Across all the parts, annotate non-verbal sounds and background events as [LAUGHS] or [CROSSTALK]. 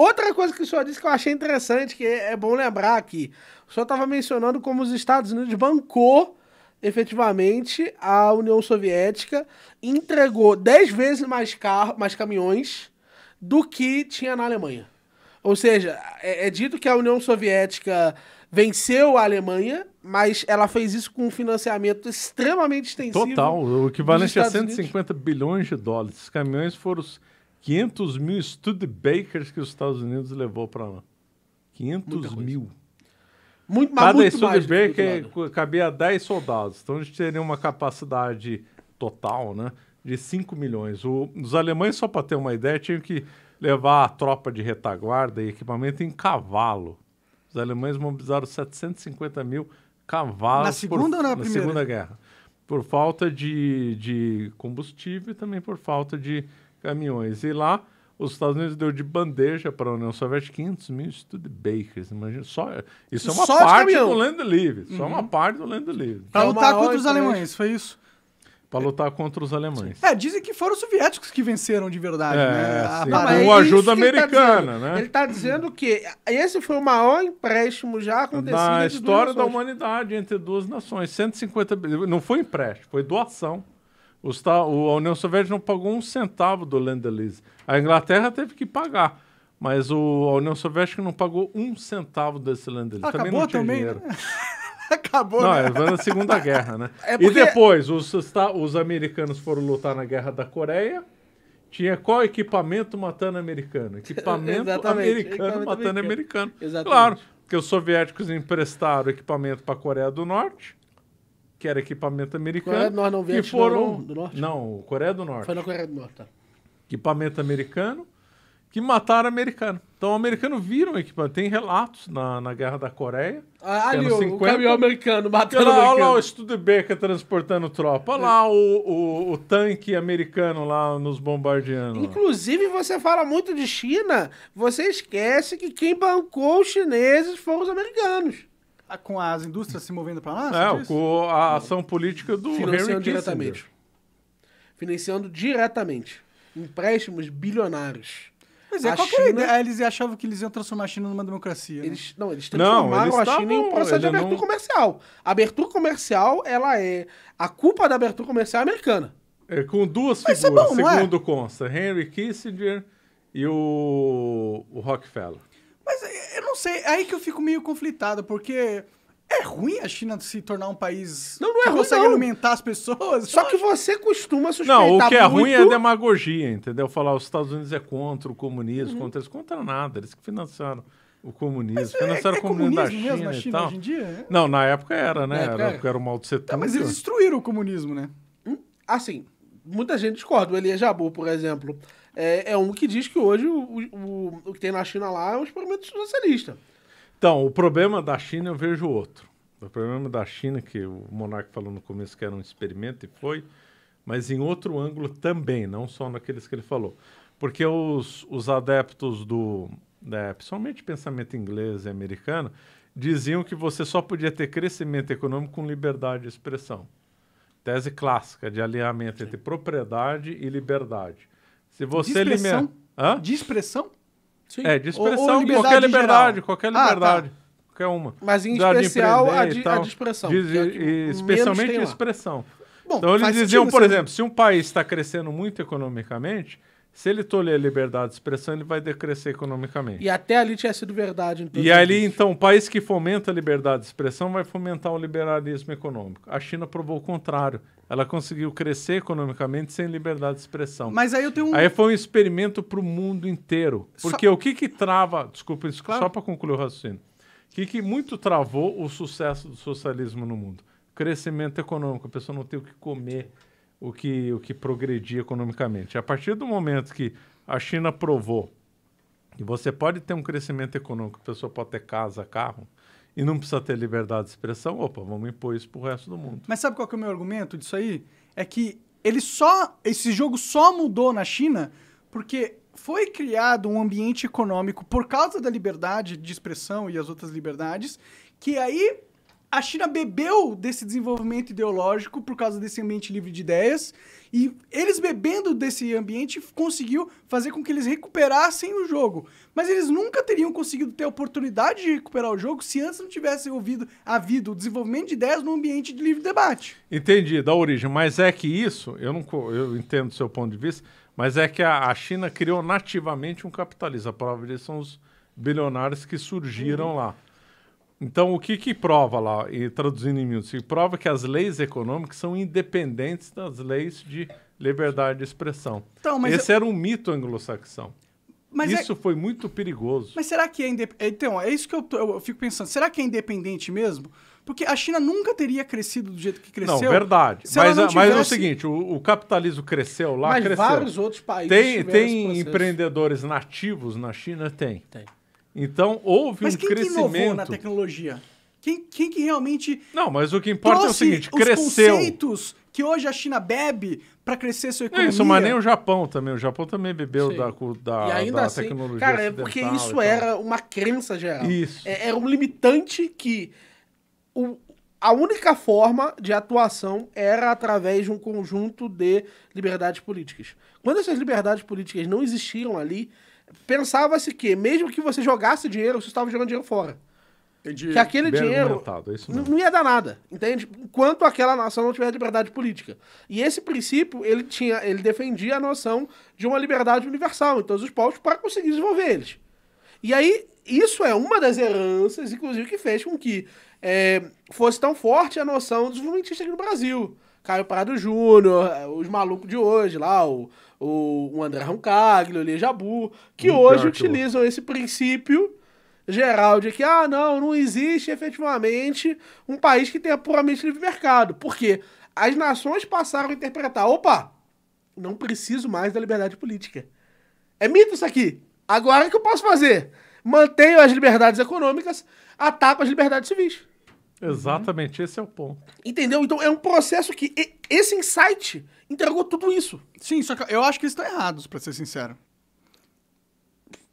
Outra coisa que o senhor disse que eu achei interessante, que é bom lembrar aqui, o senhor estava mencionando como os Estados Unidos bancou efetivamente a União Soviética, entregou 10 vezes mais, carro, mais caminhões do que tinha na Alemanha. Ou seja, é, é dito que a União Soviética venceu a Alemanha, mas ela fez isso com um financiamento extremamente extensivo. Total, o equivalente a 150 Unidos. bilhões de dólares. Os caminhões foram 500 mil Studebakers que os Estados Unidos levou para lá. 500 mil. Muito, Cada muito Studebaker cabia 10 soldados. Então a gente teria uma capacidade total né, de 5 milhões. O, os alemães, só para ter uma ideia, tinham que levar a tropa de retaguarda e equipamento em cavalo. Os alemães mobilizaram 750 mil cavalos na segunda, por, na, na segunda guerra. Por falta de, de combustível e também por falta de caminhões. E lá, os Estados Unidos deu de bandeja para a União Soviética 500 mil Studebakers. Imagina, só, isso é uma só parte do Lendo Livre. Uhum. Só uma uhum. parte do Lendo Livre. Para lutar contra os né? alemães, foi isso? Para lutar contra os alemães. É, dizem que foram os soviéticos que venceram de verdade, é, né? A sim, com ah, é ajuda americana, ele tá né? Ele está dizendo que esse foi o maior empréstimo já acontecido. Na história da humanidade entre duas nações. 150 Não foi empréstimo, foi doação. Os, a União Soviética não pagou um centavo do Lend-Lease. A Inglaterra teve que pagar. Mas o, a União Soviética não pagou um centavo desse Lend-Lease. Acabou também não tinha também... dinheiro. Né? [LAUGHS] Acabou, Não, né? É, na Segunda Guerra, né? É porque... E depois, os, os americanos foram lutar na Guerra da Coreia. Tinha qual equipamento matando americano? [LAUGHS] Equipamento americano equipamento matando americano. americano. Claro, porque os soviéticos emprestaram equipamento para a Coreia do Norte que era equipamento americano. Coreia do Norte não veio que foram do Norte? Não, Coreia do Norte. Foi na Coreia do Norte, tá. Equipamento americano que mataram americano. Então, o americano viram equipamento. Tem relatos na, na Guerra da Coreia. Ah, ali, 50, o caminhão americano matando o americano. Olha lá o Studebaker transportando tropa. Olha lá o, o, o, tanque americano lá nos bombardeando. Inclusive, você fala muito de China, você esquece que quem bancou os chineses foram os americanos com as indústrias se movendo para lá? É, com a ação política do Financiando Henry diretamente. Kissinger. Financiando diretamente. Empréstimos bilionários. Mas é, a qual China... ideia? Eles achavam que eles iam transformar a China numa democracia. Né? Eles, Não, eles transformaram não, eles a China em um processo de abertura não... comercial. A abertura comercial, ela é... A culpa da abertura comercial é americana. É, com duas Mas é figuras, é bom, segundo é? consta. Henry Kissinger e o, o Rockefeller. Mas sei, aí que eu fico meio conflitado, porque é ruim a China se tornar um país não, não é que ruim, consegue não. alimentar as pessoas. Só que você costuma suspeitar Não, o que é muito... ruim é demagogia, entendeu? Falar os Estados Unidos é contra o comunismo, uhum. contra eles, contra nada, eles que financiaram o comunismo, mas é, financiaram é, é o comunismo, comunismo da China, China, tal. Hoje em dia, é? Não, na época era, né? época era, era. era o mal de tá, Tung. mas eles destruíram o comunismo, né? Hum? Assim, muita gente discorda. O Elia Jabu, por exemplo, é, é um que diz que hoje o, o, o, que tem na China lá é um experimento socialista. Então, o problema da China eu vejo outro. O problema da China, que o Monarque falou no começo que era um experimento e foi, mas em outro ângulo também, não só naqueles que ele falou. Porque os, os adeptos do, né, principalmente pensamento inglês e americano, diziam que você só podia ter crescimento econômico com liberdade de expressão. Tese clássica de alinhamento Sim. entre propriedade e liberdade. Se você de expressão? Hã? De expressão? Sim. É, de expressão, ou, ou liberdade qualquer liberdade, qualquer liberdade. Ah, tá. Qualquer uma. Mas em especial a de, a de, expressão. Diz, é especialmente expressão. Bom, então eles diziam, sentido, por exemplo, se um país está crescendo muito economicamente, se ele tolher a liberdade de expressão, ele vai decrescer economicamente. E até ali tinha sido verdade. Então, e ali, então, o país que fomenta a liberdade de expressão vai fomentar o liberalismo econômico. A China provou o contrário. Ela conseguiu crescer economicamente sem liberdade de expressão. Mas aí eu tenho um... Aí foi um experimento para o mundo inteiro. Porque só... o que que trava... Desculpa, isso, claro. só para concluir o raciocínio. O que que muito travou o sucesso do socialismo no mundo? Crescimento econômico. A pessoa não tem o que comer o que, o que progredir economicamente. A partir do momento que a China provou que você pode ter um crescimento econômico, a pessoa pode ter casa, carro, e não precisa ter liberdade de expressão, opa, vamos impor isso para o resto do mundo. Mas sabe qual é o meu argumento disso aí? É que ele só esse jogo só mudou na China porque foi criado um ambiente econômico por causa da liberdade de expressão e as outras liberdades, que aí a China bebeu desse desenvolvimento ideológico por causa desse ambiente livre de ideias e eles bebendo desse ambiente conseguiu fazer com que eles recuperassem o jogo. Mas eles nunca teriam conseguido ter a oportunidade de recuperar o jogo se antes não tivesse ouvido, havido o desenvolvimento de ideias no ambiente de livre debate. Entendi, da origem. Mas é que isso, eu, não, eu entendo o seu ponto de vista, mas é que a, a China criou nativamente um capitalismo. A prova disso são os bilionários que surgiram uhum. lá. Então, o que, que prova lá, e traduzindo em Milton, prova que as leis econômicas são independentes das leis de liberdade de expressão. Então, Esse eu... era um mito anglo-saxão. Mas é isso é... foi muito perigoso. Mas será que é independente? É, então, é isso que eu, tô, eu, fico pensando. Será que é independente mesmo? Porque a China nunca teria crescido do jeito que cresceu. Não, verdade. Mas, não tivesse... mas, é o seguinte, o, o, capitalismo cresceu lá, mas cresceu. vários outros países Tem, tem empreendedores nativos na China? Tem. Tem. Então houve mas um crescimento. Mas quem inovou na tecnologia? Quem, quem que realmente. Não, mas o que importa é o seguinte: cresceu. Os conceitos que hoje a China bebe para crescer sua economia. Isso, mas nem o Japão também. O Japão também bebeu da, da, e ainda da assim, tecnologia. Cara, é porque isso era uma crença geral. Isso. É, era um limitante que. O, a única forma de atuação era através de um conjunto de liberdades políticas. Quando essas liberdades políticas não existiram ali, pensava-se que, mesmo que você jogasse dinheiro, você estava jogando dinheiro fora. Entendi. Que aquele Bem dinheiro é não ia dar nada, entende? Enquanto aquela nação não tiver liberdade política. E esse princípio, ele tinha, ele defendia a noção de uma liberdade universal em todos os povos para conseguir desenvolver eles. E aí, isso é uma das heranças, inclusive, que fez com que é, fosse tão forte a noção dos movimentistas aqui no Brasil. Caio Prado Júnior, eh, os malucos de hoje lá, o, o, o André Roncaglio, o Lejabu, que então, hoje utilizam esse princípio geral de que, ah, não, não existe efetivamente um país que tenha puramente livre mercado. porque As nações passaram a interpretar, opa, não preciso mais da liberdade política. É mito isso aqui. Agora o que eu posso fazer? Mantenho as liberdades econômicas, ataco as liberdades civis. Exatamente, uhum. esse é o ponto. Entendeu? Então é um processo que esse insight entregou tudo isso. Sim, só que eu acho que eles estão errados, pra ser sincero.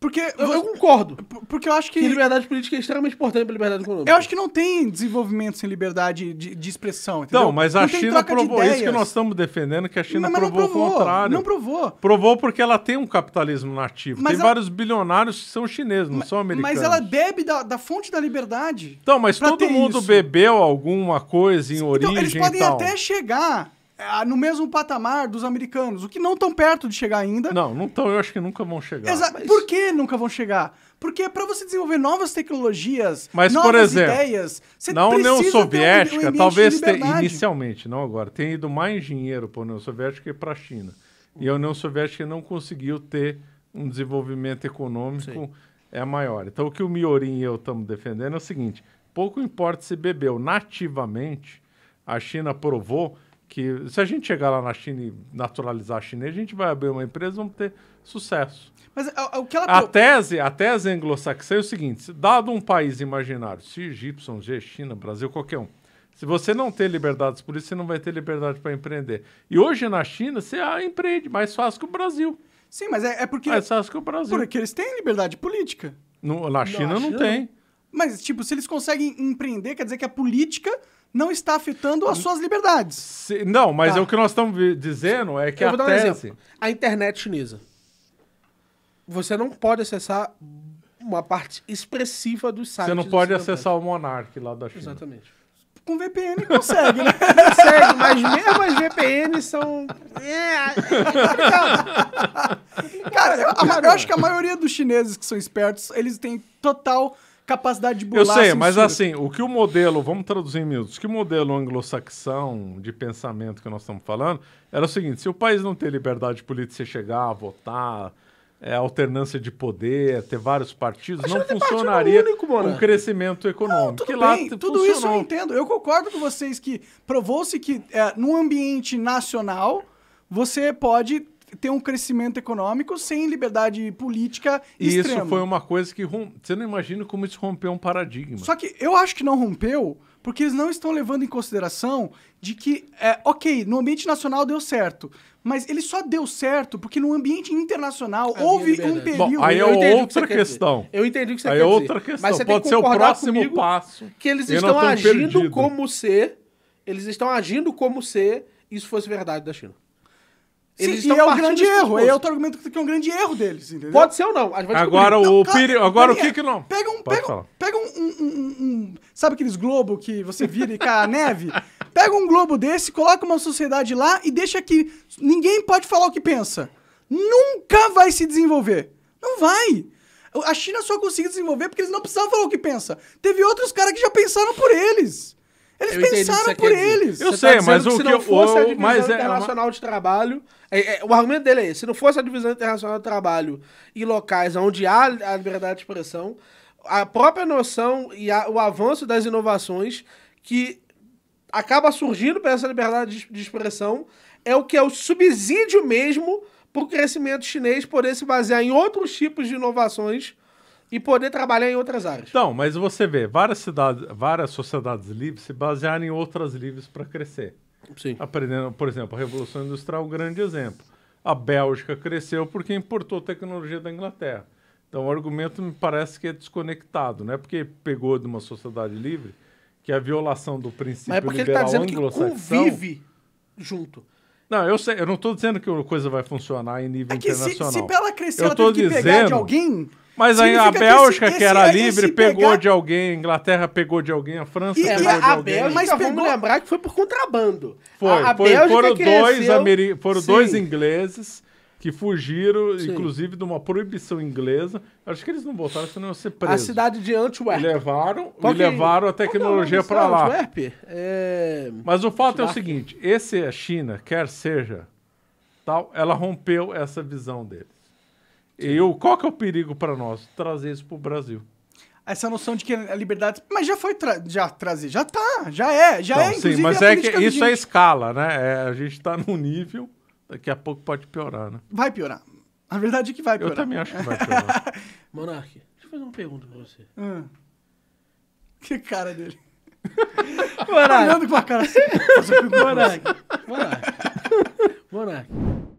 Porque. Eu, eu concordo. Porque eu acho que... que. liberdade política é extremamente importante pra liberdade econômica. Eu acho que não tem desenvolvimento sem liberdade de, de expressão. Entendeu? Não, mas a não China provou. Isso que nós estamos defendendo, é que a China não, provou, provou, o contrário. Não provou. Provou porque ela tem um capitalismo nativo. Mas tem ela... vários bilionários que são chineses, não mas, são americanos. Mas ela bebe da, da fonte da liberdade. Então, mas todo mundo isso. bebeu alguma coisa em então, origem. Eles podem até chegar ah, no mesmo patamar dos americanos, o que não tão perto de chegar ainda. Não, não tão, eu acho que nunca vão chegar. Exa mas... Por que nunca vão chegar? Porque para você desenvolver novas tecnologias, mas, novas por exemplo, ideias, você na União Soviética, um talvez tenha, inicialmente, não agora, tem ido mais dinheiro para a União Soviética que para a China. E a União Soviética não conseguiu ter um desenvolvimento econômico é maior. Então o que o Miorin e eu estamos defendendo é o seguinte: pouco importa se bebeu nativamente, a China provou que se a gente chegar lá na China e naturalizar a China, a gente vai abrir uma empresa e vamos ter sucesso. Mas a, é, a, é, o que ela... A tese, a tese anglo-saxã é o seguinte, dado um país imaginário, se Egípcio, G, China, Brasil, qualquer um, se você não ter liberdades por isso, você não vai ter liberdade para empreender. E hoje na China, você ah, empreende mais fácil que o Brasil. Sim, mas é, é porque... Mais fácil que o Brasil. Porque eles têm liberdade política. No, na China não, China não tem. Mas, tipo, se eles conseguem empreender, quer dizer que a política não está afetando as suas liberdades. Se, não, mas tá. é o que nós estamos dizendo é que Eu a dar um tese... exemplo. A internet chinesa. Você não pode acessar uma parte expressiva dos sites. Você não pode acessar o Monark lá da China. Exatamente. Com VPN consegue, né? consegue, mas mesmo as VPNs são. É, é cara, eu, eu acho que a maioria dos chineses que são espertos, eles têm total capacidade de burlar. Eu sei, mas assim, o que o modelo, vamos traduzir em minutos, que o modelo anglo-saxão de pensamento que nós estamos falando era o seguinte: se o país não ter liberdade política, você chegar, votar, é, alternância de poder, ter vários partidos, não é funcionaria único, um crescimento econômico. Não, que lá bem, tudo funcionou. isso eu entendo. Eu concordo com vocês que provou-se que é, ambiente nacional você pode ter um crescimento econômico sem liberdade política e extrema. isso foi uma coisa que rom... você não imagina como isso rompeu um paradigma. Só que eu acho que não rompeu porque eles não estão levando em consideração de que, é, ok, no ambiente nacional deu certo, mas ele só deu certo porque no ambiente internacional a houve um período. Bom, aí é outra que questão. Eu entendi o que você aí quer é outra dizer. questão. Mas você Pode ser o próximo passo. Que eles estão agindo perdido. como se, eles estão agindo como se isso fosse verdade da China. Eles e é um grande erro. É outro argumento que é um grande erro deles, entendeu? Pode ser ou não. agora não, o cara, agora o que que não? Pega um, pega, pega um, um, um, um, sabe aqueles globo que você vira e cai a neve? [LAUGHS] Pega um globo desse, coloca uma sociedade lá e deixa que ninguém pode falar o que pensa. Nunca vai se desenvolver. Não vai. A China só conseguiu desenvolver porque eles não precisavam falar o que pensa. Teve outros caras que já pensaram por eles. Eles eu pensaram por eles. Eu você sei, tá mas que o se que não fosse eu, a divisão internacional é uma... de trabalho, é, é, o argumento dele é esse: se não fosse a divisão internacional de trabalho e locais onde há a liberdade de expressão, a própria noção e a, o avanço das inovações que acaba surgindo para essa liberdade de, de expressão é o que é o subsídio mesmo para o crescimento chinês poder se basear em outros tipos de inovações e poder trabalhar em outras áreas. Então, mas você vê, várias, cidades, várias sociedades livres se basearam em outras livres para crescer. Sim. Aprendendo, por exemplo, a Revolução Industrial é um grande exemplo. A Bélgica cresceu porque importou tecnologia da Inglaterra. Então, o argumento me parece que é desconectado, não é porque pegou de uma sociedade livre que a violação do princípio Mas é porque liberal ele tá dizendo que convive junto. Não, eu sei, eu não estou dizendo que a coisa vai funcionar em nível é internacional. Se, se ela cresceu, eu ela teve dizendo, pegar de alguém. Mas aí a Bélgica, que, esse, que era livre, pegou pegar... de alguém, a Inglaterra pegou de alguém, a França e, pegou e a, de a alguém. Bélgica, mas pegou... vamos lembrar que foi por contrabando. Foi, a, a foi, foram, cresceu... dois, foram dois ingleses que fugiram, Sim. inclusive, de uma proibição inglesa. Acho que eles não voltaram, senão iam ser presos. A cidade de Antwerp. Levaram, e levaram a é tecnologia para lá. Antwerp? É... Mas o fato é o seguinte, esse é a China, quer seja, tal, ela rompeu essa visão deles. Sim. E o, qual que é o perigo para nós? Trazer isso para o Brasil essa noção de que a liberdade. Mas já foi tra já trazer, já tá, já é, já não, é. Sim, mas é que isso é escala, né? É, a gente está num nível Daqui a pouco pode piorar, né? Vai piorar. A verdade é que vai piorar. Eu também acho que vai piorar. [LAUGHS] Monark, deixa eu fazer uma pergunta pra você. Hum. Que cara dele. Monark. Olhando com a cara assim. Monark. Monark. Monark.